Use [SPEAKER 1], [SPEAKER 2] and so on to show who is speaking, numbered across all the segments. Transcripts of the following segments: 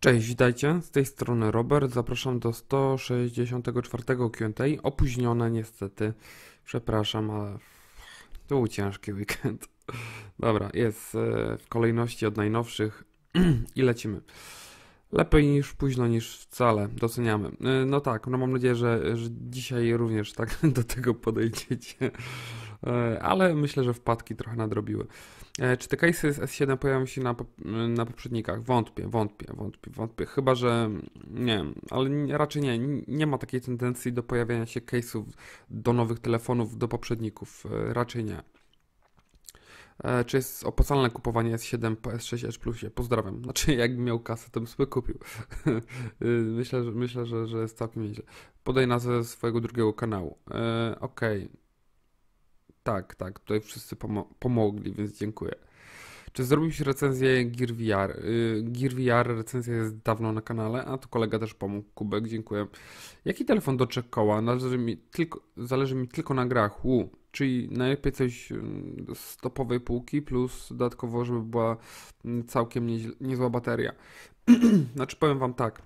[SPEAKER 1] Cześć, witajcie. Z tej strony Robert. Zapraszam do 164 QA. Opóźnione niestety. Przepraszam, ale to był ciężki weekend. Dobra, jest e, w kolejności od najnowszych i lecimy. Lepiej niż późno niż wcale, doceniamy. E, no tak, no mam nadzieję, że, że dzisiaj również tak do tego podejdziecie. E, ale myślę, że wpadki trochę nadrobiły. E, czy te case z S7 pojawią się na, e, na poprzednikach? Wątpię, wątpię, wątpię, wątpię. Chyba, że nie ale raczej nie. Nie ma takiej tendencji do pojawiania się case'ów do nowych telefonów, do poprzedników. Raczej nie. Czy jest opłacalne kupowanie S7 po S6 Edge Plusie? Pozdrawiam. Znaczy, jakbym miał kasę, to bym sobie kupił. myślę, że, myślę że, że jest całkiem nieźle. Podaj nazwę swojego drugiego kanału. Okej. Okay. Tak, tak, tutaj wszyscy pomo pomogli, więc dziękuję. Czy zrobiłeś recenzję Gear VR? Y, Gear VR recenzja jest dawno na kanale, a tu kolega też pomógł. Kubek, dziękuję. Jaki telefon do koła? Należy mi tylko, zależy mi tylko na grach. U, czyli najlepiej coś mm, z topowej półki, plus dodatkowo, żeby była mm, całkiem nie, niezła bateria. znaczy powiem wam tak.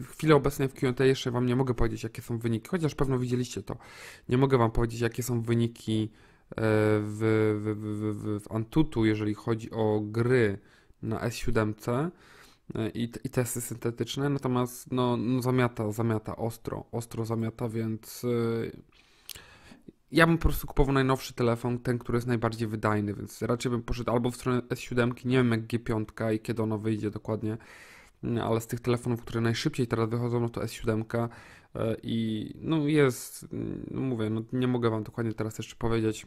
[SPEAKER 1] W chwili obecnej w Q&A jeszcze Wam nie mogę powiedzieć, jakie są wyniki, chociaż pewno widzieliście to. Nie mogę Wam powiedzieć, jakie są wyniki e, w, w, w, w Antutu, jeżeli chodzi o gry na S7 e, i, i testy syntetyczne, natomiast no, no zamiata, zamiata ostro, ostro zamiata, więc e, ja bym po prostu kupował najnowszy telefon, ten, który jest najbardziej wydajny, więc raczej bym poszedł albo w stronę S7, nie wiem jak G5 i kiedy ono wyjdzie dokładnie, ale z tych telefonów, które najszybciej teraz wychodzą, no to S7 e, i no jest, no mówię, no nie mogę Wam dokładnie teraz jeszcze powiedzieć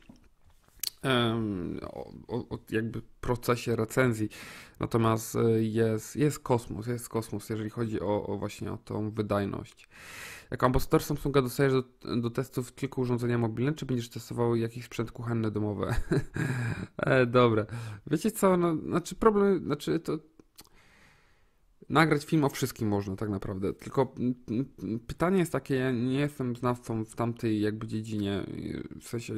[SPEAKER 1] o, o, jakby procesie recenzji, natomiast e, jest, jest kosmos, jest kosmos, jeżeli chodzi o, o właśnie o tą wydajność. Jako ambasador Samsunga dostajesz do, do, testów tylko urządzenia mobilne, czy będziesz testował jakiś sprzęt kuchenny domowy? e, dobra. Wiecie co, no, znaczy problem, znaczy to Nagrać film o wszystkim można tak naprawdę, tylko pytanie jest takie, ja nie jestem znawcą w tamtej jakby dziedzinie, w sensie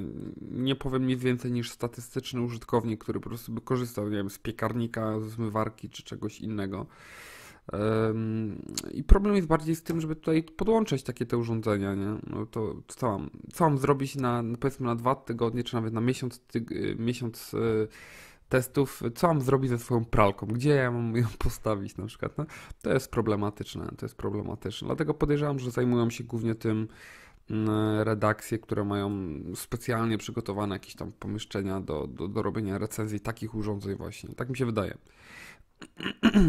[SPEAKER 1] nie powiem nic więcej niż statystyczny użytkownik, który po prostu by korzystał, nie wiem, z piekarnika, z zmywarki czy czegoś innego. I problem jest bardziej z tym, żeby tutaj podłączać takie te urządzenia, nie? No to co mam, co mam zrobić na, powiedzmy na dwa tygodnie, czy nawet na miesiąc, miesiąc e, testów, co mam zrobić ze swoją pralką, gdzie ja mam ją postawić na przykład. No, to jest problematyczne, to jest problematyczne. Dlatego podejrzewam, że zajmują się głównie tym mm, redakcje, które mają specjalnie przygotowane jakieś tam pomieszczenia do, do, do robienia recenzji takich urządzeń właśnie. Tak mi się wydaje. eee,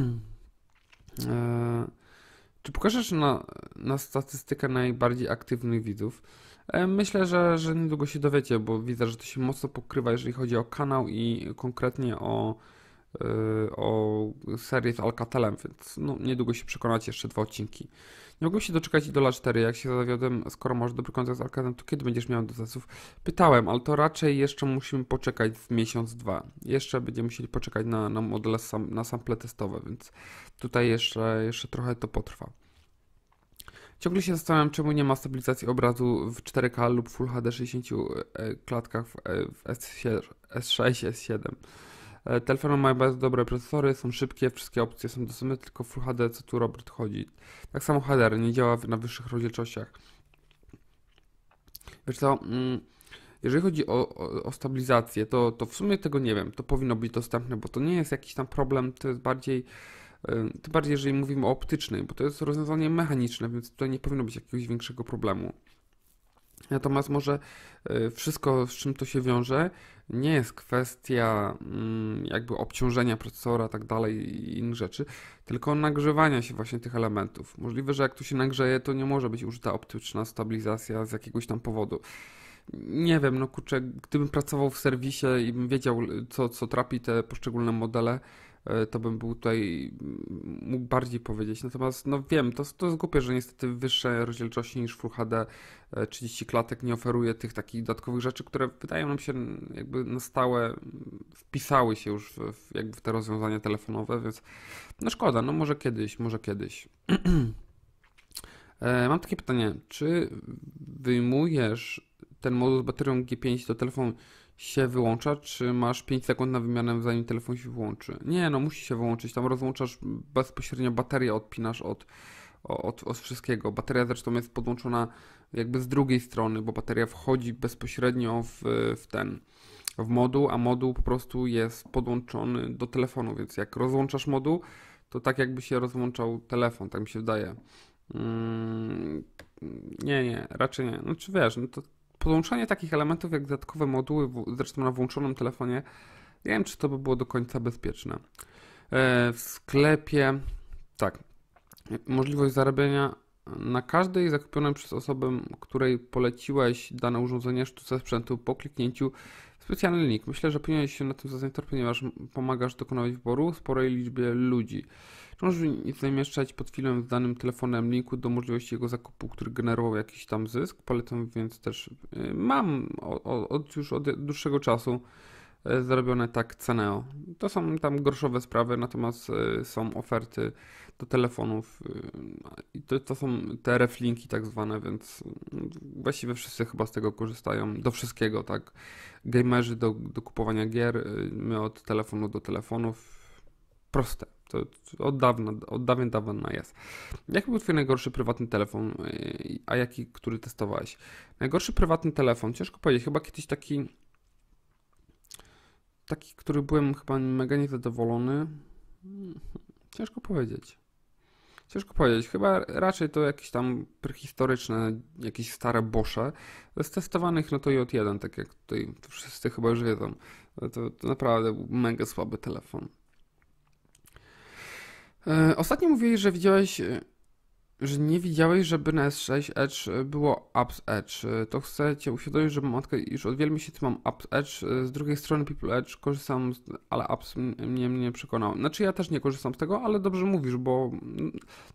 [SPEAKER 1] czy pokażesz na, na statystykę najbardziej aktywnych widzów? E, myślę, że, że niedługo się dowiecie, bo widzę, że to się mocno pokrywa, jeżeli chodzi o kanał i konkretnie o, e, o serię z Alcatelem, więc no, niedługo się przekonacie, jeszcze dwa odcinki. Nie mogłem się doczekać Idola 4, jak się zawiodłem, skoro masz dobry kontakt z Alcatelem, to kiedy będziesz miał do zasów? Pytałem, ale to raczej jeszcze musimy poczekać w miesiąc, dwa. Jeszcze będziemy musieli poczekać na, na modele, sam, na sample testowe, więc tutaj jeszcze, jeszcze trochę to potrwa. Ciągle się zastanawiam, czemu nie ma stabilizacji obrazu w 4K lub Full HD 60 e, klatkach w S6, e, S7. E, Telefony mają bardzo dobre procesory, są szybkie, wszystkie opcje są dostępne, tylko Full HD, co tu Robert chodzi. Tak samo HDR nie działa na wyższych rozdzielczościach. Wiesz co, mm, jeżeli chodzi o, o, o stabilizację, to, to w sumie tego nie wiem, to powinno być dostępne, bo to nie jest jakiś tam problem, to jest bardziej tym bardziej, jeżeli mówimy o optycznej, bo to jest rozwiązanie mechaniczne, więc tutaj nie powinno być jakiegoś większego problemu. Natomiast może e, wszystko, z czym to się wiąże, nie jest kwestia mm, jakby obciążenia procesora, tak dalej i innych rzeczy, tylko nagrzewania się właśnie tych elementów. Możliwe, że jak to się nagrzeje, to nie może być użyta optyczna stabilizacja z jakiegoś tam powodu. Nie wiem, no kurczę, gdybym pracował w serwisie i bym wiedział, co, co trapi te poszczególne modele, E, to bym był tutaj mógł bardziej powiedzieć. Natomiast no wiem, to, to jest głupie, że niestety wyższe rozdzielczości niż Full HD 30 e, klatek nie oferuje tych takich dodatkowych rzeczy, które wydają nam się jakby na stałe wpisały się już w, w jakby w te rozwiązania telefonowe, więc no szkoda, no może kiedyś, może kiedyś. E, mam takie pytanie, czy wyjmujesz ten moduł z baterią G5 do telefonu się wyłącza, czy masz 5 sekund na wymianę zanim telefon się wyłączy? Nie, no musi się wyłączyć, tam rozłączasz bezpośrednio baterię, odpinasz od, od, od wszystkiego. Bateria zresztą jest podłączona jakby z drugiej strony, bo bateria wchodzi bezpośrednio w, w ten w moduł, a moduł po prostu jest podłączony do telefonu, więc jak rozłączasz moduł, to tak jakby się rozłączał telefon, tak mi się wydaje. Mm, nie, nie, raczej nie. No czy wiesz, no to Podłączanie takich elementów jak dodatkowe moduły, zresztą na włączonym telefonie, nie wiem, czy to by było do końca bezpieczne. E, w sklepie, tak, możliwość zarabiania na każdej zakupionej przez osobę, której poleciłeś dane urządzenie sztuce sprzętu po kliknięciu Specjalny link. Myślę, że powinieneś się na tym zaznaczyć, ponieważ pomagasz dokonać wyboru sporej liczbie ludzi. Czy możesz zamieszczać pod filmem z danym telefonem linku do możliwości jego zakupu, który generował jakiś tam zysk? Polecam więc też. Y, mam od, już od dłuższego czasu y, zrobione tak Ceneo. To są tam gorszowe sprawy, natomiast y, są oferty do telefonów. Y, to, to są te reflinki tak zwane, więc właściwie wszyscy chyba z tego korzystają. Do wszystkiego, tak. Gamerzy do, do kupowania gier, y, my od telefonu do telefonów. Proste. To od dawna, od dawien dawna jest. Jaki był twój najgorszy prywatny telefon, y, a jaki, który testowałeś? Najgorszy prywatny telefon, ciężko powiedzieć, chyba kiedyś taki taki, który byłem chyba mega niezadowolony. Hmm, ciężko powiedzieć. Ciężko powiedzieć, chyba raczej to jakieś tam prehistoryczne, jakieś stare bosze. Z testowanych no to J1, tak jak tutaj wszyscy chyba już wiedzą. No to, to naprawdę mega słaby telefon. E, ostatnio mówiłeś, że widziałeś e, że nie widziałeś, żeby na S6 Edge było Apps Edge. To chcę Cię uświadomić, że matkę już od wielu miesięcy mam Apps Edge. Z drugiej strony People Edge korzystam, z, ale Apps mnie nie przekonał. Znaczy ja też nie korzystam z tego, ale dobrze mówisz, bo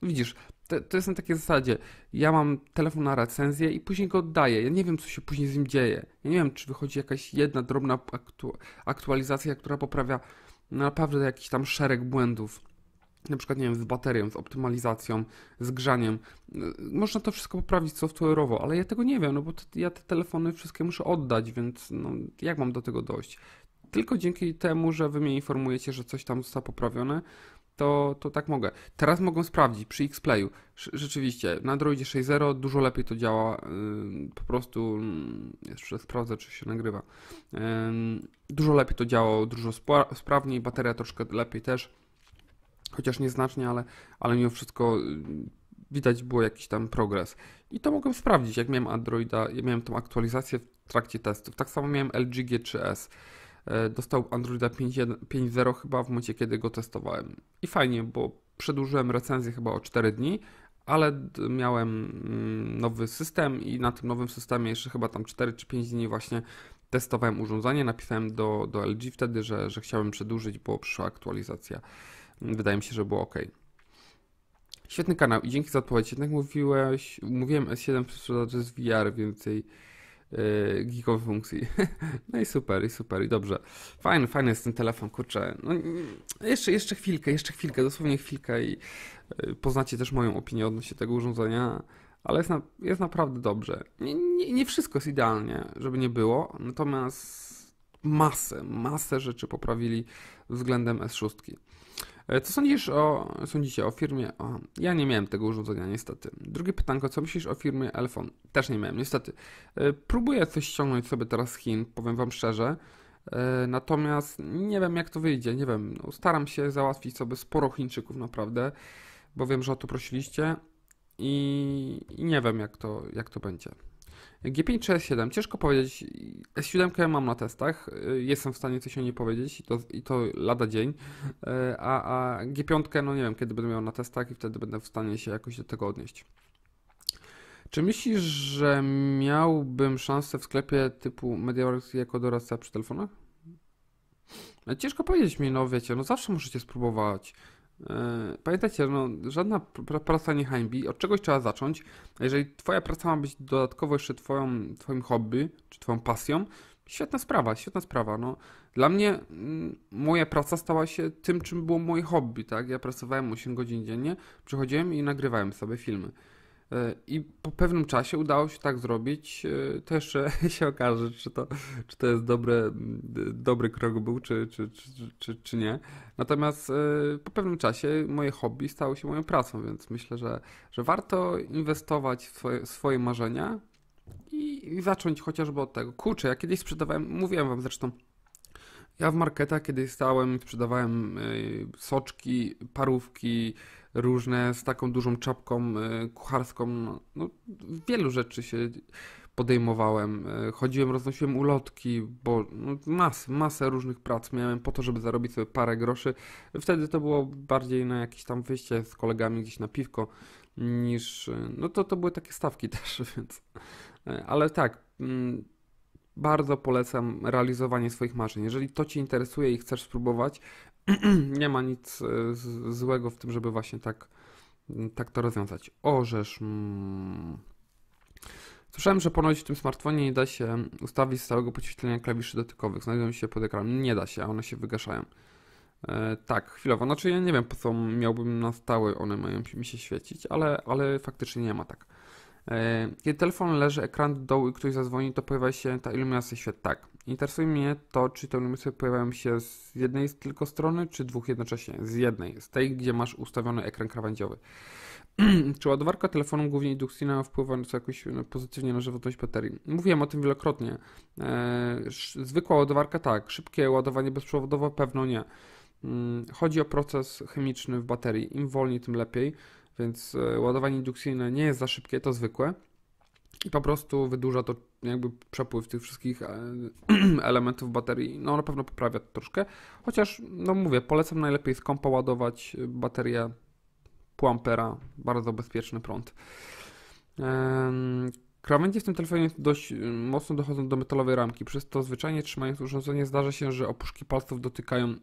[SPEAKER 1] no widzisz, to, to, jest na takiej zasadzie. Ja mam telefon na recenzję i później go oddaję. Ja nie wiem, co się później z nim dzieje. Ja nie wiem, czy wychodzi jakaś jedna drobna aktu aktualizacja, która poprawia naprawdę jakiś tam szereg błędów na przykład, nie wiem, z baterią, z optymalizacją, z grzaniem. Y, można to wszystko poprawić software'owo, ale ja tego nie wiem, no bo ja te telefony wszystkie muszę oddać, więc no, jak mam do tego dojść? Tylko dzięki temu, że wy mnie informujecie, że coś tam zostało poprawione, to, to tak mogę. Teraz mogą sprawdzić przy X-Playu. Rzeczywiście, na Androidzie 6.0 dużo lepiej to działa. Y, po prostu mm, jeszcze sprawdzę, czy się nagrywa. dużo lepiej to działa, dużo spra sprawniej, bateria troszkę lepiej też chociaż nieznacznie, ale, ale mimo wszystko y, widać było jakiś tam progres. I to mogłem sprawdzić, jak miałem Androida, ja miałem tą aktualizację w trakcie testów. Tak samo miałem LG G3S. E, dostał Androida 5.0 chyba w momencie, kiedy go testowałem. I fajnie, bo przedłużyłem recenzję chyba o 4 dni, ale miałem mm, nowy system i na tym nowym systemie jeszcze chyba tam 4 czy 5 dni właśnie testowałem urządzenie. Napisałem do, do LG wtedy, że, że chciałem przedłużyć, bo przyszła aktualizacja wydaje mi się, że było ok. Świetny kanał i dzięki za odpowiedź. Jednak mówiłeś, mówiłem S7 przy z VR więcej yy, funkcji. no i super, i super, i dobrze. Fajny, fajny jest ten telefon, kurczę. No, jeszcze, jeszcze chwilkę, jeszcze chwilkę, dosłownie chwilkę i yy, poznacie też moją opinię odnośnie tego urządzenia ale jest, na, jest naprawdę dobrze. Nie, nie, nie, wszystko jest idealnie, żeby nie było, natomiast masę, masę rzeczy poprawili względem S6. E, co sądzisz o, sądzicie o firmie? O, ja nie miałem tego urządzenia, niestety. Drugie pytanko, co myślisz o firmie Elfon? Też nie miałem, niestety. E, próbuję coś ściągnąć sobie teraz z Chin, powiem Wam szczerze. E, natomiast nie wiem, jak to wyjdzie, nie wiem. No, staram się załatwić sobie sporo Chińczyków, naprawdę, bo wiem, że o to prosiliście i, i nie wiem, jak to, jak to będzie. G5 czy S7? Ciężko powiedzieć. S7 mam na testach, y, jestem w stanie coś o niej powiedzieć i to, i to lada dzień. Y, a, a G5, no nie wiem, kiedy będę miał na testach i wtedy będę w stanie się jakoś do tego odnieść. Czy myślisz, że miałbym szansę w sklepie typu MediaWorks jako doradca przy telefonach? No ciężko powiedzieć mi, no wiecie, no zawsze możecie spróbować. E, Pamiętajcie, no, żadna praca nie hańbi, od czegoś trzeba zacząć. Jeżeli Twoja praca ma być dodatkowo jeszcze twoją, Twoim hobby czy Twoją pasją, świetna sprawa, świetna sprawa. No, dla mnie m, mm, moja praca stała się tym, czym było moje hobby. Tak? Ja pracowałem 8 godzin dziennie, przychodziłem i nagrywałem sobie filmy. E, I po pewnym czasie udało się tak zrobić. E, to jeszcze się okaże, czy to, czy to jest dobre, mm, dobry krok był, czy, czy, czy, czy, czy nie. Natomiast e, po pewnym czasie moje hobby stało się moją pracą, więc myślę, że, że warto inwestować w swoje, swoje marzenia i, zacząć chociażby od tego. Kurczę, ja kiedyś sprzedawałem, mówiłem wam zresztą, ja w marketach kiedyś stałem, sprzedawałem soczki, parówki, różne z taką dużą czapką e, kucharską. No, wielu rzeczy się podejmowałem. E, chodziłem, roznosiłem ulotki, bo no, masę, masę różnych prac miałem po to, żeby zarobić sobie parę groszy. Wtedy to było bardziej na jakieś tam wyjście z kolegami gdzieś na piwko niż... E, no to, to były takie stawki też, więc... Ale tak, mm, bardzo polecam realizowanie swoich marzeń. Jeżeli to Cię interesuje i chcesz spróbować, nie ma nic e, złego w tym, żeby właśnie tak, mm, tak to rozwiązać. Orzesz. Mm. Słyszałem, że ponoć w tym smartfonie nie da się ustawić stałego podświetlenia klawiszy dotykowych. Znajdują się pod ekranem. Nie da się, a one się wygaszają. E, tak, chwilowo. Znaczy ja nie wiem, po co miałbym na stałe one mają mi się świecić, ale, ale faktycznie nie ma tak. E, kiedy telefon leży, ekran do dołu i ktoś zadzwoni, to pojawia się ta iluminacja świat tak. Interesuje mnie to, czy te numysły pojawiają się z jednej tylko strony, czy dwóch jednocześnie. Z jednej, z tej, gdzie masz ustawiony ekran krawędziowy. czy ładowarka telefonu, głównie indukcyjna, wpływa jakoś pozytywnie na żywotność baterii? Mówiłem o tym wielokrotnie. E, zwykła ładowarka tak, szybkie ładowanie bezprzewodowe pewno nie. Mm, chodzi o proces chemiczny w baterii. Im wolniej, tym lepiej, więc e, ładowanie indukcyjne nie jest za szybkie, to zwykłe. I po prostu wydłuża to jakby przepływ tych wszystkich e, elementów baterii, no na pewno poprawia to troszkę. Chociaż, no mówię, polecam najlepiej z kompa ładować baterię półampera, bardzo bezpieczny prąd. Krawędzie w tym telefonie dość e, mocno dochodzą do metalowej ramki, przez to zwyczajnie trzymając urządzenie zdarza się, że opuszki palców dotykają.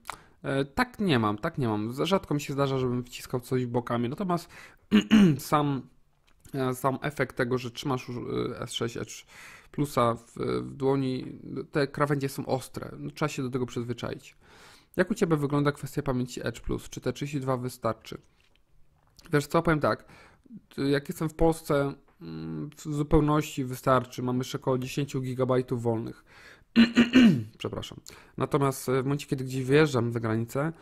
[SPEAKER 1] E, tak nie mam, tak nie mam. Rzadko mi się zdarza, żebym wciskał coś bokami. Natomiast sam sam efekt tego, że trzymasz S6, plusa w, w dłoni, te krawędzie są ostre. No, trzeba się do tego przyzwyczaić. Jak u Ciebie wygląda kwestia pamięci Edge Plus? Czy te 32 wystarczy? Wiesz co, powiem tak, y, jak jestem w Polsce, mm, w zupełności wystarczy. Mamy jeszcze około 10 GB wolnych. Przepraszam. Natomiast y, w momencie, kiedy gdzieś wyjeżdżam za granicę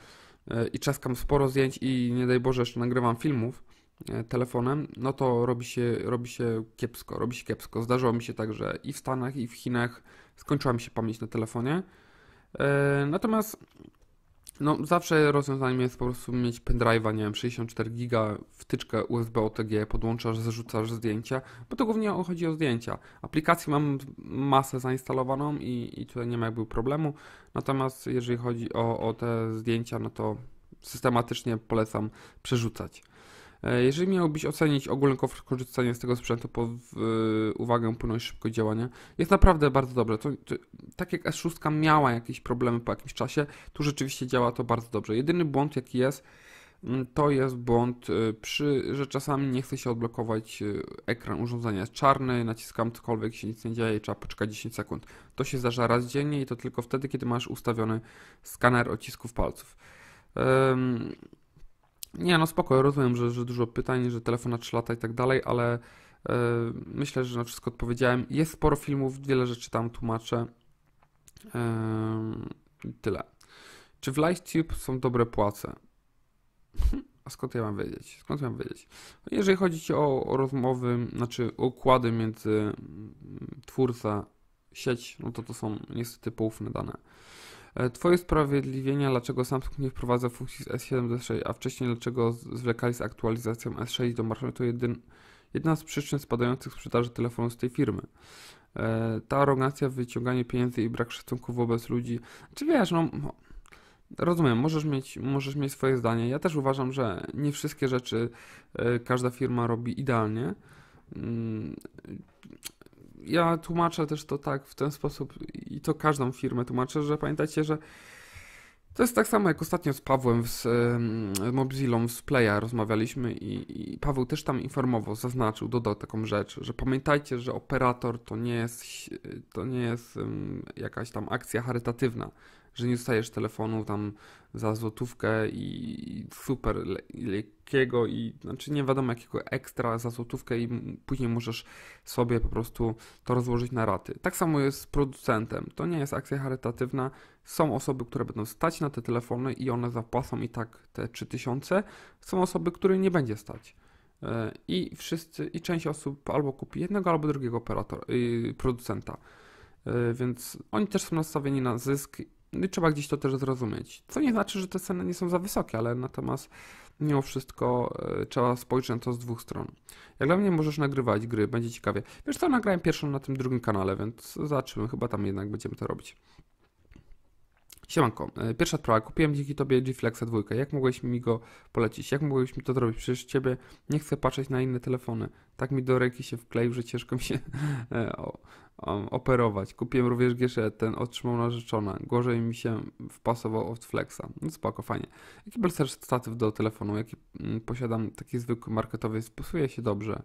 [SPEAKER 1] y, i czeskam sporo zdjęć i nie daj Boże jeszcze nagrywam filmów, E, telefonem, no to robi się, robi się kiepsko, robi się kiepsko. Zdarzyło mi się tak, że i w Stanach, i w Chinach skończyła mi się pamięć na telefonie. E, natomiast no, zawsze rozwiązaniem jest po prostu mieć pendrive'a, nie wiem, 64 giga, wtyczkę USB OTG, podłączasz, zrzucasz zdjęcia, bo to głównie chodzi o zdjęcia. Aplikacji mam masę zainstalowaną i, i tutaj nie ma jakby problemu, natomiast jeżeli chodzi o, o te zdjęcia, no to systematycznie polecam przerzucać. E, jeżeli miałbyś ocenić ogólny komfort korzystania z tego sprzętu pod e, uwagę płynność, szybkość działania, jest naprawdę bardzo dobre. To, to, tak jak S6 miała jakieś problemy po jakimś czasie, tu rzeczywiście działa to bardzo dobrze. Jedyny błąd jaki jest, mm, to jest błąd, e, przy, że czasami nie chce się odblokować ekran urządzenia. Jest czarny, naciskam cokolwiek, się nic nie dzieje i trzeba poczekać 10 sekund. To się zdarza raz dziennie i to tylko wtedy, kiedy masz ustawiony skaner odcisków palców. Nie, no spoko, rozumiem, że, że dużo pytań, że telefon na 3 lata i tak dalej, ale yy, myślę, że na wszystko odpowiedziałem. Jest sporo filmów, wiele rzeczy tam tłumaczę. Yy, tyle. Czy w LiveTube są dobre płace? A skąd ja mam wiedzieć? Skąd ja mam wiedzieć? No, jeżeli chodzi o, o rozmowy, znaczy układy między mm, twórca, sieć, no to to są niestety poufne dane. E, twoje usprawiedliwienia, dlaczego Samsung nie wprowadza funkcji z S7 do S6, a wcześniej dlaczego zwlekali z aktualizacją S6 do marszu, to jedyn, jedna z przyczyn spadających sprzedaży telefonów z tej firmy. E, ta arogancja wyciąganie pieniędzy i brak szacunku wobec ludzi. Czy wiesz, no. no rozumiem, możesz mieć, możesz mieć swoje zdanie. Ja też uważam, że nie wszystkie rzeczy e, każda firma robi idealnie. Mm, ja tłumaczę też to tak w ten sposób i to każdą firmę tłumaczę, że pamiętajcie, że to jest tak samo jak ostatnio z Pawłem, z um, Mobzillą, z Playa rozmawialiśmy i, i, Paweł też tam informował, zaznaczył, dodał taką rzecz, że pamiętajcie, że operator to nie jest, to nie jest um, jakaś tam akcja charytatywna, że nie dostajesz telefonu tam za złotówkę i super lekkiego i znaczy nie wiadomo jakiego ekstra za złotówkę i później możesz sobie po prostu to rozłożyć na raty. Tak samo jest z producentem. To nie jest akcja charytatywna. Są osoby, które będą stać na te telefony i one zapłacą i tak te 3000. Są osoby, które nie będzie stać. E, I wszyscy, i część osób albo kupi jednego, albo drugiego operatora, yy, producenta. E, więc oni też są nastawieni na zysk no i trzeba gdzieś to też zrozumieć. Co nie znaczy, że te ceny nie są za wysokie, ale natomiast mimo wszystko e, trzeba spojrzeć na to z dwóch stron. Jak dla mnie możesz nagrywać gry, będzie ciekawie. Wiesz co, nagrałem pierwszą na tym drugim kanale, więc zobaczymy, chyba tam jednak będziemy to robić. Siemanko, e, pierwsza sprawa, kupiłem dzięki Tobie G-Flexa 2, jak mogłeś mi go polecić, jak mogłeś mi to zrobić, przecież Ciebie nie chcę patrzeć na inne telefony, tak mi do ręki się wkleił, że ciężko mi się e, o, o, operować. Kupiłem również G6, e ten otrzymał narzeczona, gorzej mi się wpasował od Flexa, no spoko, fajnie. Jaki belser statyw do telefonu, jaki mm, posiadam, taki zwykły marketowy, Sposuje się dobrze.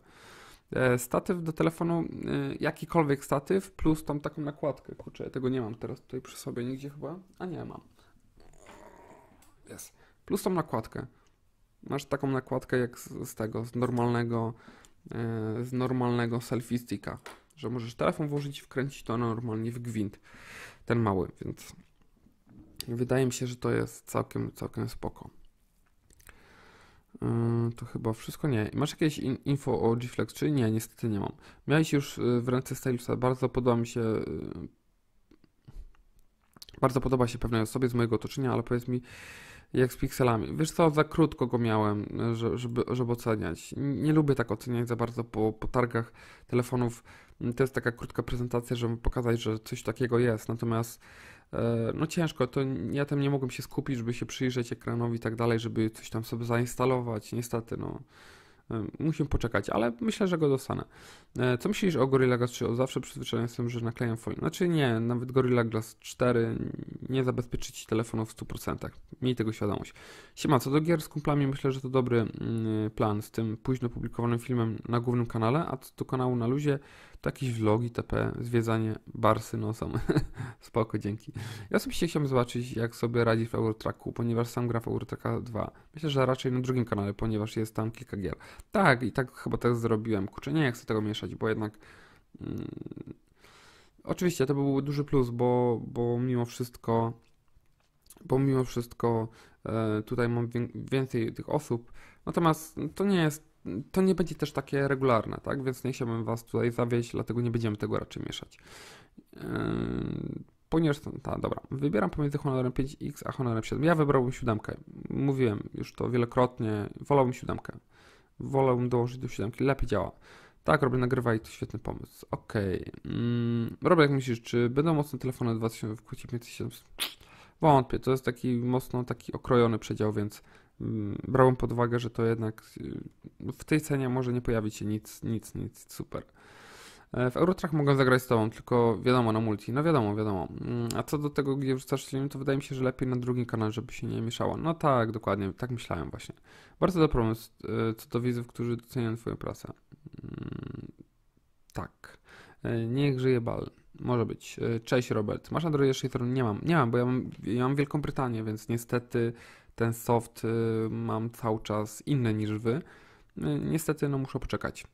[SPEAKER 1] E, statyw do telefonu, y, jakikolwiek statyw, plus tą taką nakładkę. Kurczę, ja tego nie mam teraz tutaj przy sobie nigdzie chyba. A nie mam. Jest. Plus tą nakładkę. Masz taką nakładkę jak z, z tego, z normalnego, e, z normalnego selfie sticka. Że możesz telefon włożyć i wkręcić to normalnie w gwint. Ten mały, więc wydaje mi się, że to jest całkiem, całkiem spoko. Yy, to chyba wszystko nie. Masz jakieś in info o G-Flex czy nie? Niestety nie mam. Miałeś już y, w ręce Stylesa. Bardzo podoba mi się. Y, bardzo podoba się pewnej osobie z mojego otoczenia, ale powiedz mi, jak z pikselami. Wiesz co, za krótko go miałem, y, żeby, żeby oceniać. Nie lubię tak oceniać za bardzo po, po targach telefonów. To jest taka krótka prezentacja, żeby pokazać, że coś takiego jest. Natomiast E, no ciężko, to ja tam nie mogłem się skupić, żeby się przyjrzeć ekranowi i tak dalej, żeby coś tam sobie zainstalować, niestety, no. E, musimy poczekać, ale myślę, że go dostanę. E, co myślisz o Gorilla Glass 3? O zawsze przyzwyczajony jestem, że naklejam folię. Znaczy nie, nawet Gorilla Glass 4 nie zabezpieczy Ci telefonu w 100%. Miej tego świadomość. Siema, co do gier z kumplami, myślę, że to dobry mm, plan z tym późno publikowanym filmem na głównym kanale, a co do kanału na luzie, Takieś vlogi, TP, zwiedzanie Barsy nocą. Spoko, dzięki. Ja osobiście chciałbym zobaczyć, jak sobie radzi w Eurotracku, ponieważ sam gra w Eurotracka 2. Myślę, że raczej na drugim kanale, ponieważ jest tam kilka gier. Tak, i tak chyba tak zrobiłem. Kurczę, nie chcę tego mieszać, bo jednak... Mm, oczywiście, to był duży plus, bo, bo mimo wszystko... Bo mimo wszystko e, tutaj mam więcej tych osób. Natomiast no, to nie jest to nie będzie też takie regularne, tak? Więc nie chciałbym Was tutaj zawieść, dlatego nie będziemy tego raczej mieszać. Yy, ponieważ, ta, dobra, wybieram pomiędzy Honorem 5X a Honorem 7. Ja wybrałbym siódemkę. Mówiłem już to wielokrotnie, wolałbym siódemkę. Wolałbym dołożyć do siódemki, lepiej działa. Tak, robię nagrywa i to świetny pomysł. Okej. Okay. Mm, robię jak myślisz, czy będą mocne telefony 2000 w kwocie 5700? Wątpię, to jest taki mocno taki okrojony przedział, więc Mm, brałem pod uwagę, że to jednak y, w tej cenie może nie pojawić się nic, nic, nic super. E, w Eurotrach mogę zagrać z tobą, tylko wiadomo, na multi. No wiadomo, wiadomo. Mm, a co do tego, gdzie wrzucasz film, to wydaje mi się, że lepiej na drugim kanale, żeby się nie mieszało. No tak, dokładnie, tak myślałem właśnie. Bardzo dobry pomysł e, co do widzów, którzy doceniają twoją pracę. Mm, tak. E, niech żyje bal. Może być. Cześć Robert. Masz Androida Shader? Nie mam. Nie mam, bo ja mam, ja mam Wielką Brytanię, więc niestety ten soft y, mam cały czas inny niż wy. Y, niestety, no muszę poczekać.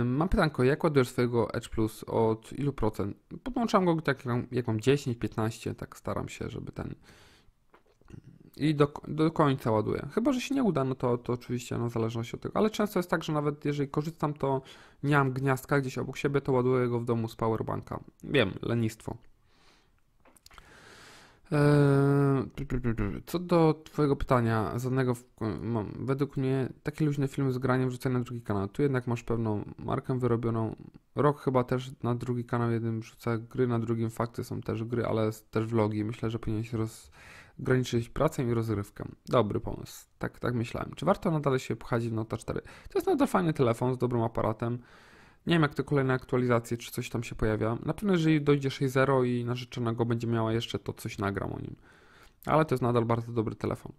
[SPEAKER 1] Y, mam pytanko, jak ładujesz swojego Edge Plus od ilu procent? Podłączam go tak jak mam 10, 15, tak staram się, żeby ten i do, do końca ładuję. Chyba, że się nie uda, no to, to oczywiście no, w zależności od tego. Ale często jest tak, że nawet jeżeli korzystam, to nie mam gniazdka gdzieś obok siebie, to ładuję go w domu z powerbanka. Wiem, lenistwo. Eee, Co do Twojego pytania, żadnego mam. Według mnie takie luźne filmy z graniem wrzucają na drugi kanał. Tu jednak masz pewną markę wyrobioną. Rok chyba też na drugi kanał jednym rzuca gry, na drugim fakty są też gry, ale też vlogi. Myślę, że powinien się rozgraniczyć pracę i rozrywkę. Dobry pomysł. Tak, tak myślałem. Czy warto nadal się pchać w Nota 4? To jest nadal fajny telefon z dobrym aparatem. Nie wiem, jak te kolejne aktualizacje, czy coś tam się pojawia. Na pewno, jeżeli dojdzie 6.0 i narzeczona go będzie miała jeszcze, to coś nagram o nim. Ale to jest nadal bardzo dobry telefon.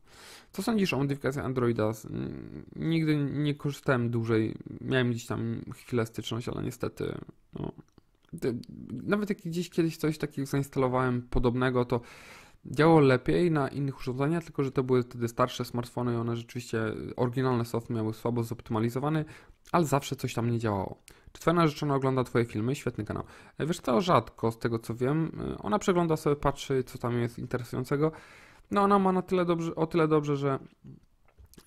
[SPEAKER 1] Co sądzisz o modyfikacji Androida? Nigdy nie korzystałem dłużej. Miałem gdzieś tam chwilę styczność, ale niestety. No, nawet jak gdzieś kiedyś coś takiego zainstalowałem podobnego, to działało lepiej na innych urządzeniach, tylko że to były wtedy starsze smartfony i one rzeczywiście, oryginalne soft miały słabo zoptymalizowany, ale zawsze coś tam nie działało. Czy twoja narzeczona ogląda twoje filmy? Świetny kanał. E, wiesz co? rzadko z tego co wiem. E, ona przegląda sobie, patrzy co tam jest interesującego. No ona ma na tyle dobrze, o tyle dobrze, że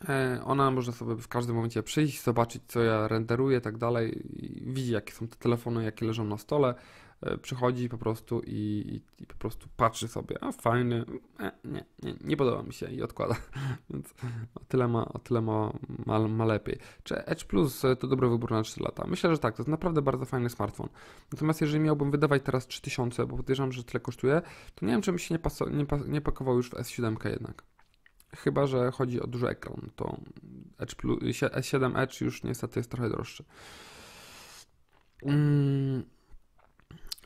[SPEAKER 1] e, ona może sobie w każdym momencie przyjść, zobaczyć co ja renderuję i tak dalej. Widzi jakie są te telefony, jakie leżą na stole E, przychodzi po prostu i, i, i po prostu patrzy sobie, a fajny, e, nie, nie, nie podoba mi się i odkłada. Więc o tyle ma, o tyle ma, ma, ma lepiej. Czy Edge Plus e, to dobry wybór na 3 lata? Myślę, że tak, to jest naprawdę bardzo fajny smartfon. Natomiast jeżeli miałbym wydawać teraz 3000, bo podejrzewam, że tyle kosztuje, to nie wiem, czy mi się nie, paso, nie, nie pakował już w S7 jednak. Chyba, że chodzi o duży ekran, to Edge Plus, e, S7 Edge już niestety jest trochę droższy. Mm,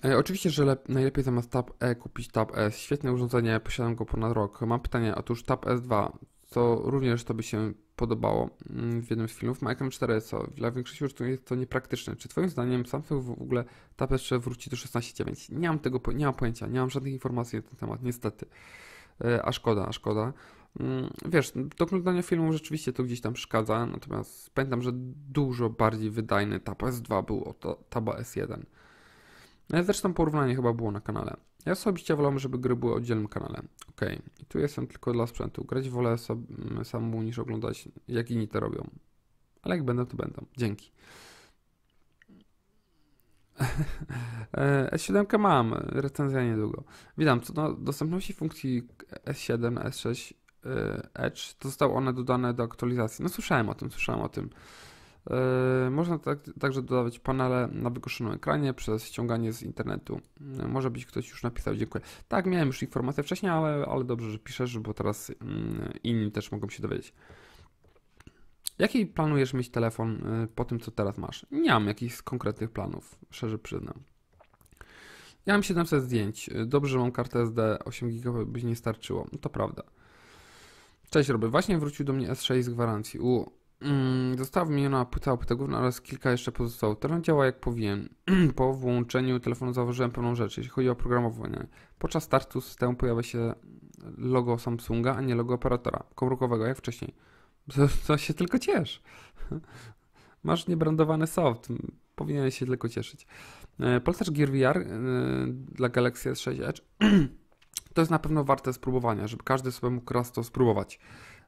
[SPEAKER 1] E, oczywiście, że najlepiej zamiast Tab E kupić Tab S. Świetne urządzenie, posiadam go ponad rok. Mam pytanie, otóż Tab S2, co również to by się podobało mm, w jednym z filmów, ma ekran 4 co dla większości użytkowników jest to niepraktyczne. Czy twoim zdaniem Samsung w ogóle Tab S3 wróci do 16.9? Nie mam tego, nie mam pojęcia, nie mam żadnych informacji na ten temat, niestety. E, a szkoda, a szkoda. Mm, wiesz, do oglądania filmów rzeczywiście to gdzieś tam przeszkadza, natomiast pamiętam, że dużo bardziej wydajny Tab S2 był od Taba S1. No zresztą porównanie chyba było na kanale. Ja osobiście wolę, żeby gry były oddzielnym kanale. Ok, i tu jestem tylko dla sprzętu. Grać wolę sam, samemu niż oglądać, jak inni to robią. Ale jak będą, to będą. Dzięki. S7 e, mam, recenzja niedługo. Witam, co do dostępności funkcji S7, S6 e, Edge, to zostały one dodane do aktualizacji. No słyszałem o tym, słyszałem o tym. E, można tak, także dodawać panele na wygoszonym ekranie przez ściąganie z internetu. E, może być ktoś już napisał, dziękuję. Tak, miałem już informację wcześniej, ale, ale dobrze, że piszesz, bo teraz mm, inni też mogą się dowiedzieć. Jaki planujesz mieć telefon e, po tym, co teraz masz? Nie mam jakichś konkretnych planów, szczerze przyznam. Ja mam 700 zdjęć. Dobrze, że mam kartę SD, 8 GB by nie starczyło. No to prawda. Cześć, robię. Właśnie wrócił do mnie S6 z gwarancji. U, Mm, została wymieniona płyta opytagówna oraz kilka jeszcze pozostało. teraz działa jak powinien. po włączeniu telefonu zauważyłem pewną rzecz, jeśli chodzi o programowanie. Podczas startu systemu pojawia się logo Samsunga, a nie logo operatora komórkowego, jak wcześniej. co się tylko ciesz. Masz niebrandowany soft. Powinieneś się tylko cieszyć. E, Polsat Gear VR e, dla Galaxy S6 Edge to jest na pewno warte spróbowania, żeby każdy sobie mógł raz to spróbować.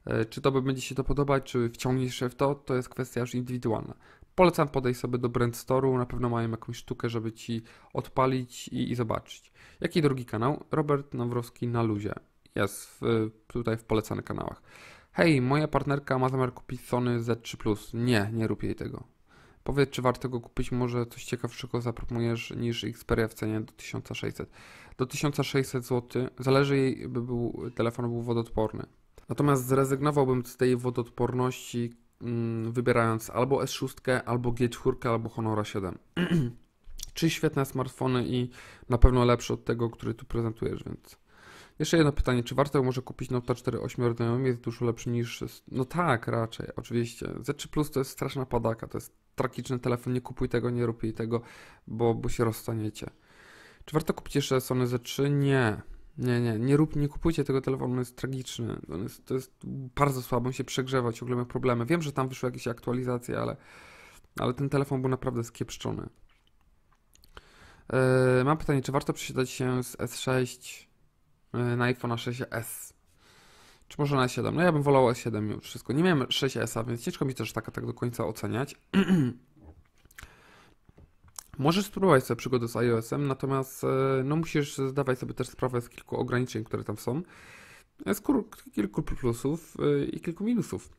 [SPEAKER 1] E, czy to by będzie się to podobać, czy wciągniesz się w to, to jest kwestia już indywidualna. Polecam podejść sobie do brandstore'u, na pewno mają jakąś sztukę, żeby ci odpalić i, i zobaczyć. Jaki drugi kanał? Robert Nawrowski na luzie. Jest w, e, tutaj w polecanych kanałach. Hej, moja partnerka ma zamiar kupić Sony Z3+. Nie, nie rób jej tego. Powiedz, czy warto go kupić, może coś ciekawszego zaproponujesz niż Xperia w cenie do 1600. Do 1600 zł, zależy jej, by był, telefon był wodoodporny. Natomiast zrezygnowałbym z tej wodoodporności, mm, wybierając albo S6, albo G4, albo Honora 7. Czy świetne smartfony i na pewno lepsze od tego, który tu prezentujesz, więc. Jeszcze jedno pytanie, czy warto może kupić Nota 4 8 jest dużo lepszy niż... No tak, raczej, oczywiście. Z3 Plus to jest straszna padaka, to jest tragiczny telefon, nie kupuj tego, nie rób jej tego, bo, bo się rozstaniecie. Czy warto kupić jeszcze Sony Z3? Nie. Nie, nie, nie, rób, nie kupujcie tego telefonu, on jest tragiczny. On jest, to jest bardzo słabo, on się przegrzewa, ciągle ma problemy. Wiem, że tam wyszły jakieś aktualizacje, ale, ale ten telefon był naprawdę skiepszczony. Yy, mam pytanie, czy warto przesiadać się z S6 yy, e, na iPhone 6S? Czy może na S7? No ja bym wolał S7 już wszystko. Nie miałem 6S, więc ciężko mi też taka tak do końca oceniać. Możesz spróbować sobie przygody z iOS-em, natomiast e, no, musisz zdawać sobie też sprawę z kilku ograniczeń, które tam są, e, z kilku plusów e, i kilku minusów.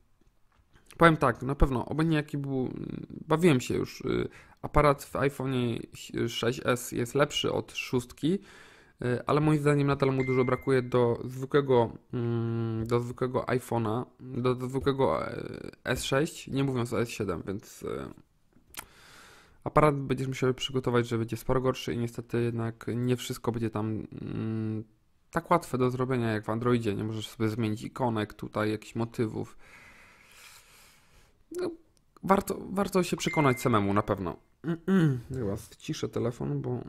[SPEAKER 1] Powiem tak, na pewno, obojętnie jaki był, mm, bawiłem się już, aparat w iPhone 6s jest lepszy od szóstki, ale moim zdaniem nadal mu dużo brakuje do zwykłego, mm, do zwykłego iPhone'a, do zwykłego S6, nie mówiąc o S7, więc Aparat będziesz musiał przygotować, że będzie sporo gorszy i niestety jednak nie wszystko będzie tam mm, tak łatwe do zrobienia jak w Androidzie. Nie możesz sobie zmienić ikonek, tutaj jakichś motywów. No, warto, warto się przekonać samemu na pewno. Chyba ciszę telefon, bo,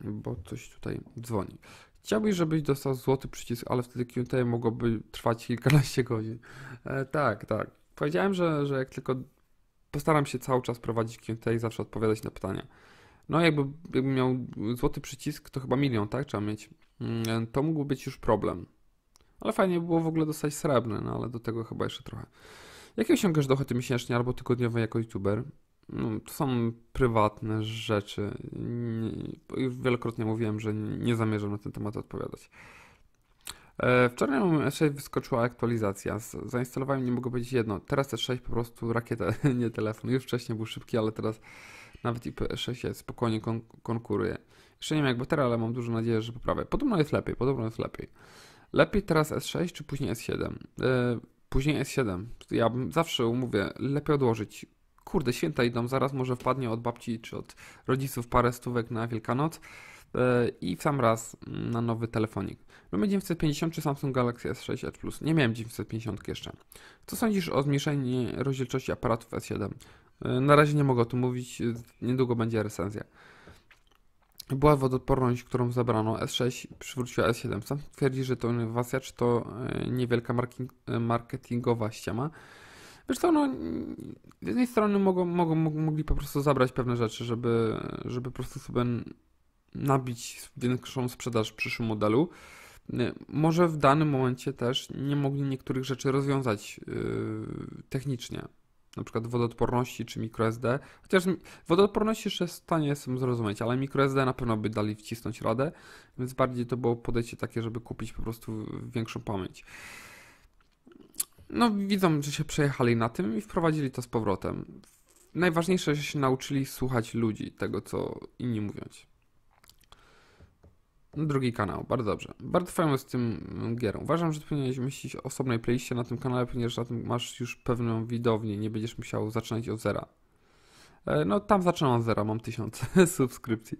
[SPEAKER 1] bo coś tutaj dzwoni. Chciałbyś, żebyś dostał złoty przycisk, ale wtedy QT mogłoby trwać kilkanaście godzin. E, tak, tak. Powiedziałem, że, że jak tylko postaram się cały czas prowadzić Q&A i zawsze odpowiadać na pytania. No jakby, jakby miał złoty przycisk, to chyba milion, tak? Trzeba mieć. Mm, to mógł być już problem. Ale fajnie było w ogóle dostać srebrny, no ale do tego chyba jeszcze trochę. Jakie osiągasz dochody miesięcznie albo tygodniowe jako youtuber? No, to są prywatne rzeczy. Już wielokrotnie mówiłem, że nie zamierzam na ten temat odpowiadać. E, wczoraj na S6 wyskoczyła aktualizacja. Zainstalowałem, nie mogę powiedzieć jedno. Teraz S6 po prostu rakieta, nie telefon. Już wcześniej był szybki, ale teraz nawet IP6 spokojnie kon konkuruje. Jeszcze nie wiem jak teraz, ale mam dużo nadzieję, że poprawię. Podobno jest lepiej, podobno jest lepiej. Lepiej teraz S6 czy później S7? E, później S7. Ja bym zawsze mówię, lepiej odłożyć. Kurde, święta idą, zaraz może wpadnie od babci czy od rodziców parę stówek na Wielkanoc i w sam raz mm, na nowy telefonik. Mamy 950 czy Samsung Galaxy S6 Edge Plus. Nie miałem 950 jeszcze. Co sądzisz o zmniejszeniu rozdzielczości aparatów S7? E, na razie nie mogę o tym mówić, e, niedługo będzie recenzja. Była wodoodporność, którą zabrano S6, przywróciła S7. Sam twierdzi, że to innowacja, czy to e, niewielka marketingowa ściema. Zresztą no, z jednej strony mogą, mogą, mogli po prostu zabrać pewne rzeczy, żeby, żeby po prostu sobie nabić większą sprzedaż w przyszłym modelu. Y, może w danym momencie też nie mogli niektórych rzeczy rozwiązać y, technicznie, na przykład wodoodporności czy microSD. Chociaż wodoodporności jeszcze w stanie jestem zrozumieć, ale microSD na pewno by dali wcisnąć radę, więc bardziej to było podejście takie, żeby kupić po prostu większą pamięć. No widzą, że się przejechali na tym i wprowadzili to z powrotem. Najważniejsze, że się nauczyli słuchać ludzi, tego co inni mówią. Drugi kanał, bardzo dobrze. Bardzo fajnie z tym mm, gierą. Uważam, że powinieneś mieścić osobnej playliście na tym kanale, ponieważ na tym masz już pewną widownię, nie będziesz musiał zaczynać od zera. E, no tam zaczynam od zera, mam tysiąc subskrypcji.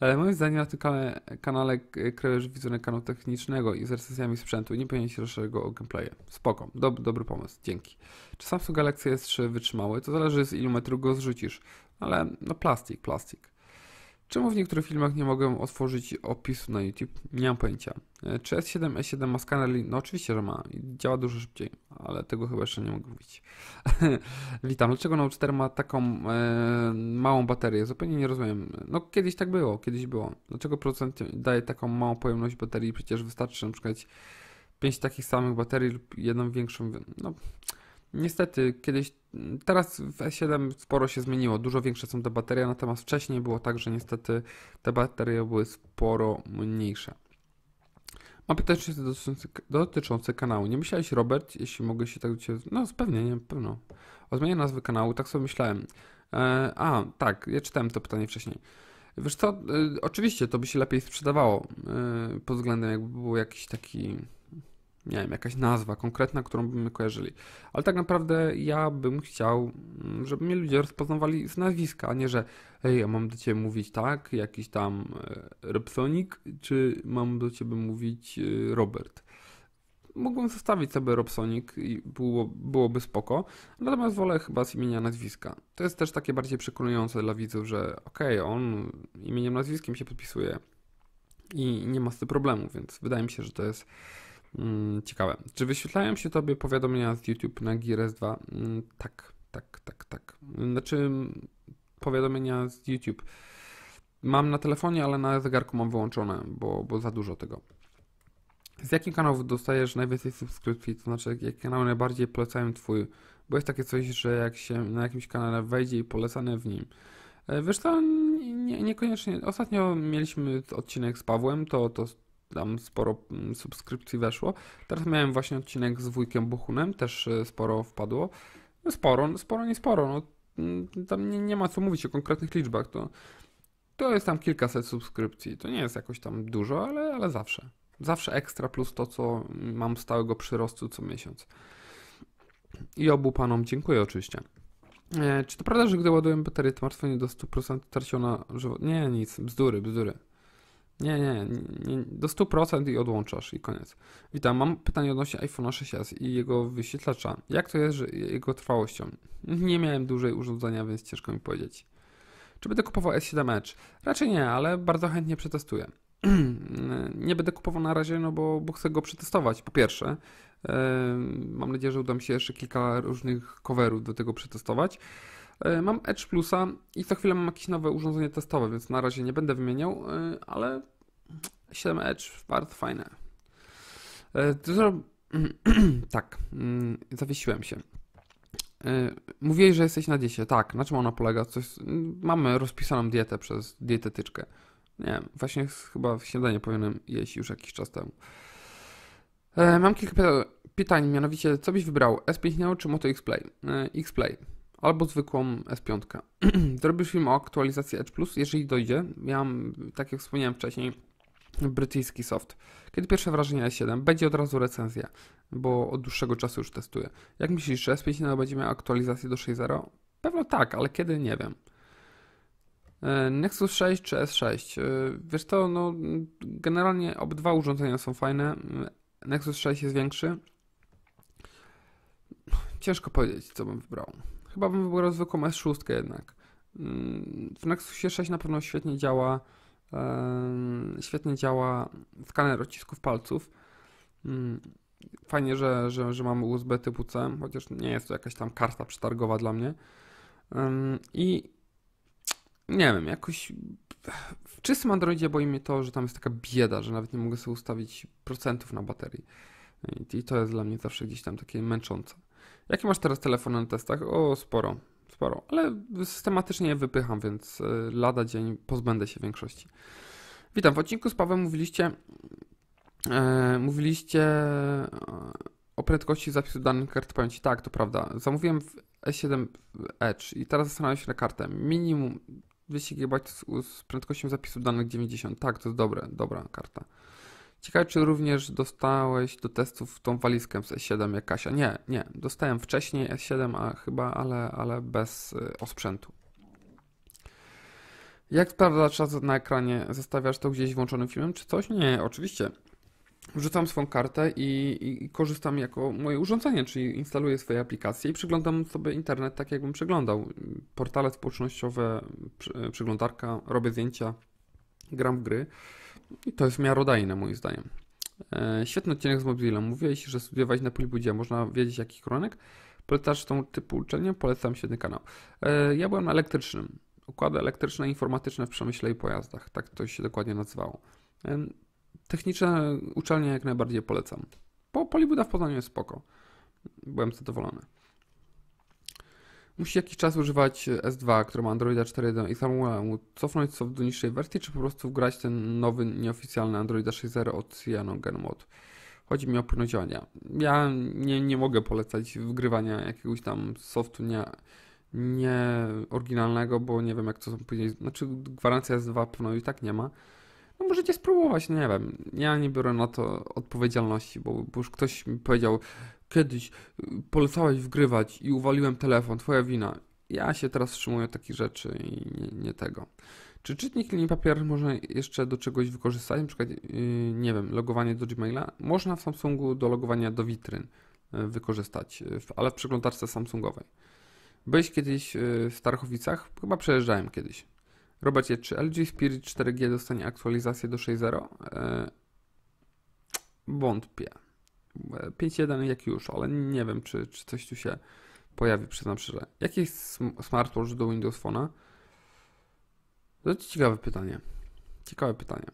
[SPEAKER 1] Ale moim zdaniem na tym kanale, kanale kreujesz wizerunek technicznego i z recesjami sprzętu nie powinien się szerszego o gameplaye. Spoko, Dob dobry pomysł, dzięki. Czy Samsung Galaxy S3 wytrzymały? To zależy z ilu metrów go zrzucisz. Ale no plastik, plastik. Czemu w niektórych filmach nie mogę otworzyć opisu na YouTube? Nie mam pojęcia. E, czy S7, S7 ma skaner? No oczywiście, że ma. Działa dużo szybciej, ale tego chyba jeszcze nie mogę mówić. Witam. Dlaczego Note 4 ma taką e, małą baterię? Zupełnie nie rozumiem. No kiedyś tak było, kiedyś było. Dlaczego producent daje taką małą pojemność baterii? Przecież wystarczy na przykład pięć takich samych baterii lub jedną większą. No... Niestety, kiedyś, teraz w e S7 sporo się zmieniło, dużo większe są te baterie, natomiast wcześniej było tak, że niestety te baterie były sporo mniejsze. Mam pytanie dotyczące, dotyczące kanału. Nie myślałeś, Robert, jeśli mogę się tak do Ciebie... No, pewnie, nie, pewno. O zmianie nazwy kanału, tak sobie myślałem. E, a, tak, ja czytałem to pytanie wcześniej. Wiesz co, e, oczywiście to by się lepiej sprzedawało e, pod względem jakby był jakiś taki nie wiem, jakaś nazwa konkretna, którą byśmy kojarzyli. Ale tak naprawdę ja bym chciał, mm, żeby mnie ludzie rozpoznawali z nazwiska, a nie, że hej, ja mam do Ciebie mówić tak, jakiś tam e, Robsonik, czy mam do Ciebie mówić e, Robert. Mógłbym zostawić sobie Robsonik i było, byłoby spoko, natomiast wolę chyba z imienia nazwiska. To jest też takie bardziej przekonujące dla widzów, że okej, okay, on imieniem nazwiskiem się podpisuje i nie ma z tym problemu, więc wydaje mi się, że to jest Mm, ciekawe. Czy wyświetlają się Tobie powiadomienia z YouTube na Gears 2 Mm, tak, tak, tak, tak. Znaczy powiadomienia z YouTube mam na telefonie, ale na zegarku mam wyłączone, bo, bo za dużo tego. Z jakim kanałów dostajesz najwięcej subskrypcji? To znaczy, jakie kanały najbardziej polecają Twój? Bo jest takie coś, że jak się na jakimś kanale wejdzie i polecane w nim. E, wiesz co, nie, niekoniecznie. Ostatnio mieliśmy odcinek z Pawłem, to, to tam sporo mm, subskrypcji weszło. Teraz miałem właśnie odcinek z wujkiem Buchunem też e, sporo wpadło. Sporo, sporo, nie sporo. No, mm, tam nie, nie ma co mówić o konkretnych liczbach. To, to jest tam kilkaset subskrypcji. To nie jest jakoś tam dużo, ale, ale zawsze. Zawsze ekstra plus to, co mam stałego przyrostu co miesiąc. I obu panom dziękuję oczywiście. E, czy to prawda, że gdy ładuję baterię smartfona do 100% traci ona żywot? Nie, nic, bzdury, bzdury. Nie, nie, nie, do 100% i odłączasz i koniec. Witam, mam pytanie odnośnie iPhone'a 6s i jego wyświetlacza. Jak to jest z jego trwałością? Nie miałem dłużej urządzenia, więc ciężko mi powiedzieć. Czy będę kupował S7 Edge? Raczej nie, ale bardzo chętnie przetestuję. nie będę kupował na razie, no bo, bo chcę go przetestować, po pierwsze. Mam nadzieję, że uda mi się jeszcze kilka różnych coverów do tego przetestować. E, mam Edge Plusa i co chwilę mam jakieś nowe urządzenie testowe, więc na razie nie będę wymieniał, e, ale 7 Edge bardzo fajne. E, tak, mm, zawiesiłem się. Mówiłeś, że jesteś na diecie. Tak, na czym ona polega? Coś... Mamy rozpisaną dietę przez dietetyczkę. Nie właśnie chyba w śniadanie powinienem jeść już jakiś czas temu. Mam kilka pytań, mianowicie co byś wybrał? S5 Neo czy Moto X Play? X Play albo zwykłą S5. Zrobisz film o aktualizacji Edge Plus, jeżeli dojdzie. Miałem, tak jak wspomniałem wcześniej, brytyjski soft. Kiedy pierwsze wrażenie S7? Będzie od razu recenzja, bo od dłuższego czasu już testuję. Jak myślisz, że S5 nadal będzie miał aktualizację do 6.0? Pewno tak, ale kiedy? Nie wiem. E, Nexus 6 czy S6? E, wiesz to, no generalnie obydwa urządzenia są fajne. Nexus 6 jest większy. Ciężko powiedzieć, co bym wybrał chyba bym wybrał zwykłą S6 jednak. Mm, w Nexusie 6 na pewno świetnie działa świetnie działa skaner odcisków palców. Mm, fajnie, że, że, że mamy USB typu C, chociaż nie jest to jakaś tam karta przetargowa dla mnie. I nie wiem, jakoś w czystym Androidzie boi mnie to, że tam jest taka bieda, że nawet nie mogę sobie ustawić procentów na baterii. I to jest dla mnie zawsze gdzieś tam takie męczące. Jakie masz teraz telefony na testach? O, sporo, sporo, ale systematycznie je wypycham, więc e, lada dzień pozbędę się większości. Witam, w odcinku z Pawem mówiliście, e, mówiliście e, o prędkości zapisu danych kart pamięci. Tak, to prawda. Zamówiłem w E7 Edge i teraz zastanawiam się na kartę. Minimum 200 GB z, z prędkością zapisu danych 90. Tak, to jest dobre, dobra karta. Ciekawe, czy również dostałeś do testów tą walizkę z S7 jak Kasia. Nie, nie. Dostałem wcześniej S7, a chyba, ale, ale bez y, osprzętu. Jak sprawdza czas na ekranie? Zostawiasz to gdzieś włączonym filmem czy coś? Nie, oczywiście. Wrzucam swą kartę i, i korzystam jako moje urządzenie, czyli instaluję swoje aplikacje i przeglądam sobie internet tak, jakbym przeglądał. Portale społecznościowe, przeglądarka, robię zdjęcia, gram w gry. I to jest miarodajne moim zdaniem. E, świetny odcinek z mobilem. Mówiłeś, że studiować na Polibudzie, można wiedzieć jaki koronek. Polecasz tą typu uczelnię? Polecam świetny kanał. E, ja byłem na elektrycznym. Układy elektryczne i informatyczne w przemyśle i pojazdach. Tak to się dokładnie nazywało. E, techniczne uczelnie jak najbardziej polecam. Po Polibuda w Poznaniu jest spoko. Byłem zadowolony musi jakiś czas używać e, S2, który ma Androida 4.1 i samemu cofnąć soft do niższej wersji, czy po prostu wgrać ten nowy, nieoficjalny Androida 6.0 od CyanogenMod. Chodzi mi o płynność działania. Ja nie, nie mogę polecać wgrywania jakiegoś tam softu nie, nie oryginalnego, bo nie wiem jak to są później, znaczy gwarancja S2 pewno i tak nie ma. No możecie spróbować, no, nie wiem. Ja nie biorę na to odpowiedzialności, bo, bo, już ktoś mi powiedział, kiedyś y, polecałeś wgrywać i uwaliłem telefon, twoja wina. Ja się teraz wstrzymuję takich rzeczy i nie, nie tego. Czy czytnik linii papier można jeszcze do czegoś wykorzystać? Na przykład, yy, nie wiem, logowanie do Gmaila? Można w Samsungu do logowania do witryn y, wykorzystać, y, ale w przeglądarce Samsungowej. Byłeś kiedyś w Starchowicach? Chyba przejeżdżałem kiedyś. Robacie, czy LG Spirit 4G dostanie aktualizację do 6.0? Wątpię. 5.1 jak już, ale nie wiem, czy, czy coś tu się pojawi, przyznam szczerze. Jaki jest smartwatch do Windows Phone'a? To ciekawe pytanie. Ciekawe pytanie.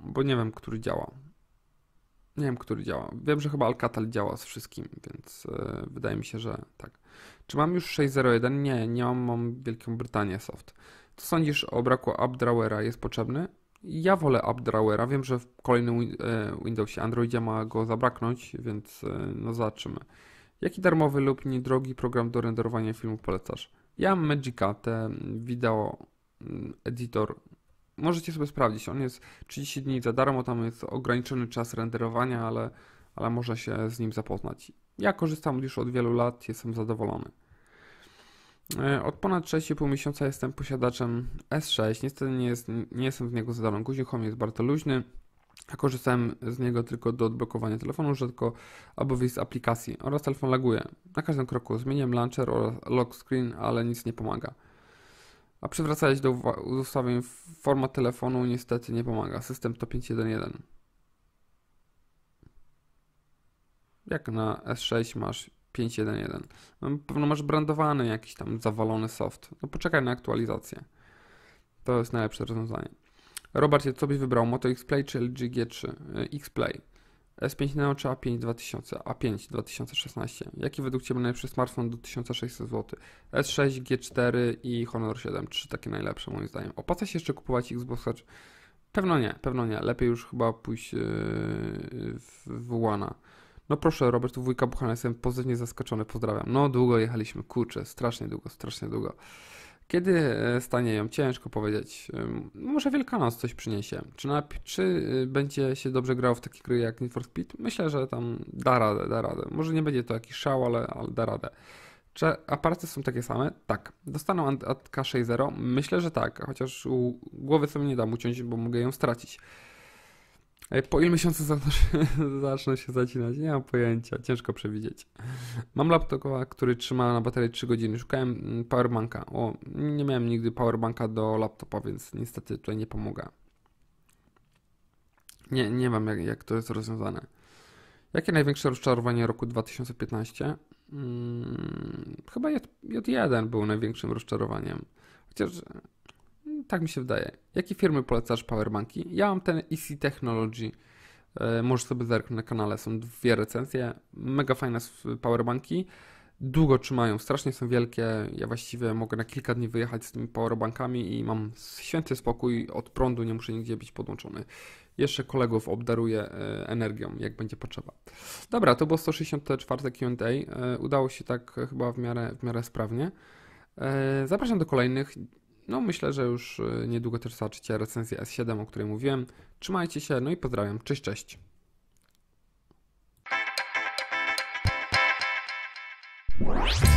[SPEAKER 1] Bo nie wiem, który działa. Nie wiem, który działa. Wiem, że chyba Alcatel działa z wszystkim, więc yy, wydaje mi się, że tak. Czy mam już 6.01? Nie, nie mam, mam Wielką Brytanię soft. Co sądzisz o braku AppDrawera? Jest potrzebny? Ja wolę AppDrawera. Wiem, że w kolejnym e, Windowsie Androidzie ma go zabraknąć, więc e, no zobaczymy. Jaki darmowy lub niedrogi program do renderowania filmów polecasz? Ja mam Magica, ten wideo mm, editor. Możecie sobie sprawdzić, on jest 30 dni za darmo, tam jest ograniczony czas renderowania, ale, ale można się z nim zapoznać. Ja korzystam już od wielu lat, jestem zadowolony. E, od ponad 6,5 miesiąca jestem posiadaczem S6. Niestety nie, jest, nie jestem z niego zadowolony. Guzik jest bardzo luźny. Ja korzystałem z niego tylko do odblokowania telefonu rzadko albo wyjść z aplikacji oraz telefon laguje. Na każdym kroku zmieniam launcher oraz lock screen, ale nic nie pomaga. A przywracać do ustawień format telefonu niestety nie pomaga. System to 5.1.1. Jak na S6 masz 5.1.1. No, pewno masz brandowany jakiś tam zawalony soft. No poczekaj na aktualizację. To jest najlepsze rozwiązanie. Robert, co byś wybrał? Moto X Play czy LG G3? E, X Play. S5 Neo czy A5 2000? A5 2016. Jaki według Ciebie najlepszy smartfon do 1600 zł? S6, G4 i Honor 7. Trzy takie najlepsze moim zdaniem. Opłaca się jeszcze kupować Xbox? Pewno nie, pewno nie. Lepiej już chyba pójść yy, w, w One. No proszę, Robert, wujka Buchana, jestem pozytywnie zaskoczony, pozdrawiam. No długo jechaliśmy, kurczę, strasznie długo, strasznie długo. Kiedy e, stanie ją? Ciężko powiedzieć. Może Wielkanoc coś przyniesie. Czy, na, czy y, będzie się dobrze grało w takie gry jak Need for Speed? Myślę, że tam da radę, da radę. Może nie będzie to jakiś szał, ale, ale da radę. Czy aparaty są takie same? Tak. Dostaną ATK 6.0? Myślę, że tak, chociaż u głowy sobie nie dam uciąć, bo mogę ją stracić. E, po ilu miesiącu zacznę się zacinać? Nie mam pojęcia, ciężko przewidzieć. Mam laptopa, który trzyma na baterii 3 godziny. Szukałem mm, powerbanka. O, nie miałem nigdy powerbanka do laptopa, więc niestety tutaj nie pomaga. Nie, nie wiem, jak, jak to jest rozwiązane. Jakie największe rozczarowanie roku 2015? Hmm, chyba J1 był największym rozczarowaniem. Chociaż tak mi się wydaje. Jakie firmy polecasz powerbanki? Ja mam ten EC Technology. E, możesz sobie zerknąć na kanale, są dwie recenzje. Mega fajne powerbanki. Długo trzymają, strasznie są wielkie. Ja właściwie mogę na kilka dni wyjechać z tymi powerbankami i mam święty spokój od prądu, nie muszę nigdzie być podłączony. Jeszcze kolegów obdaruję e, energią, jak będzie potrzeba. Dobra, to było 164 QA. E, udało się tak chyba w miarę, w miarę sprawnie. Zapraszam do kolejnych. No myślę, że już y, niedługo też zobaczycie recenzję S7, o której mówiłem. Trzymajcie się, no i pozdrawiam. Cześć, cześć. What?